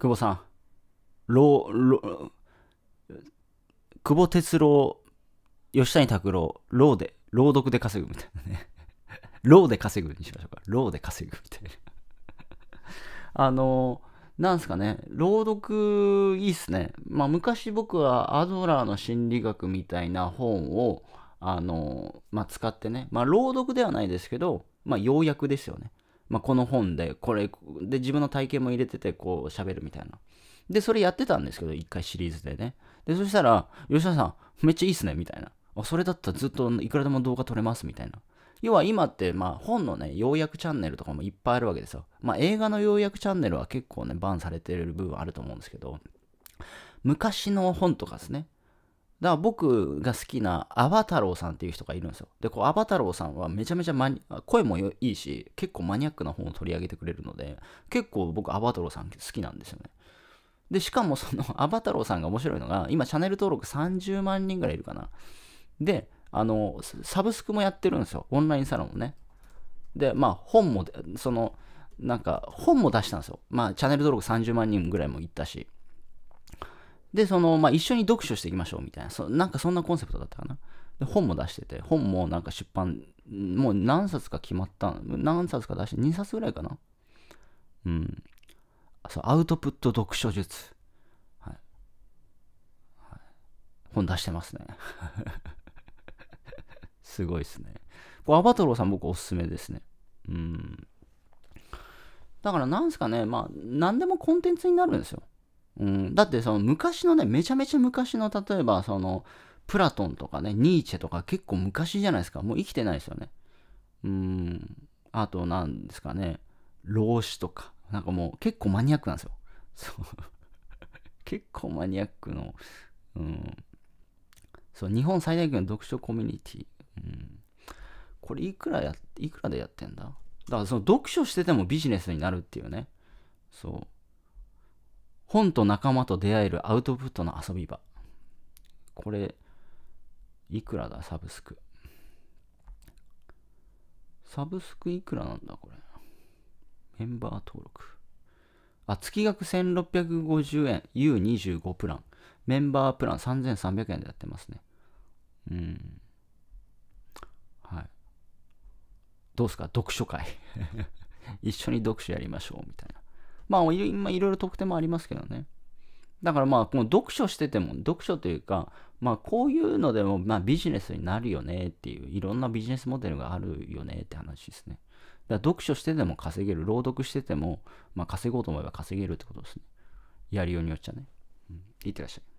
久保さん、老、老、久保哲郎、吉谷拓郎、ーで、朗読で稼ぐみたいなね。ー で稼ぐにしましょうか。ーで稼ぐみたいな。あの、なんすかね、朗読いいっすね。まあ、昔僕はアドラーの心理学みたいな本を、あの、まあ、使ってね、まあ、朗読ではないですけど、まあ、要約ですよね。まあ、この本で、これ、で、自分の体験も入れてて、こう、喋るみたいな。で、それやってたんですけど、一回シリーズでね。で、そしたら、吉田さん、めっちゃいいっすね、みたいな。あ、それだったらずっといくらでも動画撮れます、みたいな。要は今って、まあ、本のね、要約チャンネルとかもいっぱいあるわけですよ。まあ、映画の要約チャンネルは結構ね、バンされてる部分あると思うんですけど、昔の本とかですね。だから僕が好きなアバ太郎さんっていう人がいるんですよ。で、こう、アバ太郎さんはめちゃめちゃマニ声もいいし、結構マニアックな本を取り上げてくれるので、結構僕、アバ太郎さん好きなんですよね。で、しかもその、アバ太郎さんが面白いのが、今、チャンネル登録30万人ぐらいいるかな。で、あの、サブスクもやってるんですよ。オンラインサロンもね。で、まあ、本も、その、なんか、本も出したんですよ。まあ、チャンネル登録30万人ぐらいもいったし。で、その、まあ、一緒に読書していきましょうみたいな、そなんかそんなコンセプトだったかな。で、本も出してて、本もなんか出版、もう何冊か決まった、何冊か出して、2冊ぐらいかな。うん。そう、アウトプット読書術。はい。はい、本出してますね。すごいですね。こアバトローさん僕おすすめですね。うん。だからなんすかね、まあ、何でもコンテンツになるんですよ。うん、だってその昔のね、めちゃめちゃ昔の例えばそのプラトンとかね、ニーチェとか結構昔じゃないですか。もう生きてないですよね。うん、あと何ですかね、老子とか。なんかもう結構マニアックなんですよ。そう 結構マニアックの、うん、そう、日本最大級の読書コミュニティ。うん、これいくらや、いくらでやってんだだからその読書しててもビジネスになるっていうね。そう。本と仲間と出会えるアウトプットの遊び場。これ、いくらだ、サブスク。サブスクいくらなんだ、これ。メンバー登録。あ、月額1650円。U25 プラン。メンバープラン3300円でやってますね。うん。はい。どうすか読書会。一緒に読書やりましょう、みたいな。まあ、今いろいろ特典もありますけどね。だからまあ、この読書してても、読書というか、まあ、こういうのでも、まあ、ビジネスになるよねっていう、いろんなビジネスモデルがあるよねって話ですね。だから読書してても稼げる、朗読してても、まあ、稼ごうと思えば稼げるってことですね。やりようによっちゃね。うん、いってらっしゃい。